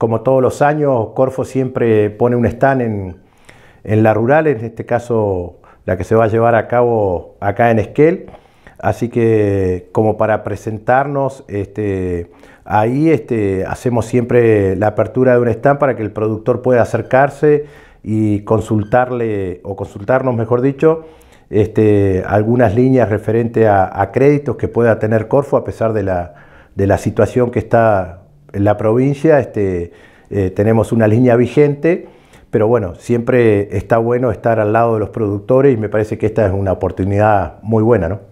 Como todos los años, Corfo siempre pone un stand en, la rural, en este caso la que se va a llevar a cabo acá en Esquel. Así que como para presentarnos, este, ahí este, hacemos siempre la apertura de un stand para que el productor pueda acercarse y consultarle, o consultarnos mejor dicho, este, algunas líneas referentes a, créditos que pueda tener Corfo a pesar de la, de la situación que está en la provincia este, eh, tenemos una línea vigente, pero bueno, siempre está bueno estar al lado de los productores y me parece que esta es una oportunidad muy buena, ¿no?